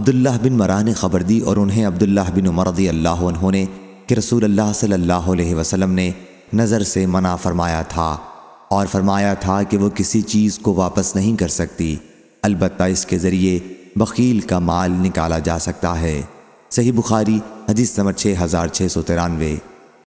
عبداللہ بن مرا نے خبر دی اور انہیں عبداللہ بن عمر رضی اللہ عنہ نے کہ رسول اللہ صلی اللہ علیہ وسلم نے نظر سے منع فرمایا تھا اور فرمایا تھا کہ وہ کسی چیز کو واپس نہیں کر سکتی البتہ اس کے ذریعے بخیل کا مال نکالا جا سکتا ہے صحیح بخاری حدیث نمبر چھ ہزار چھ سو ترانوے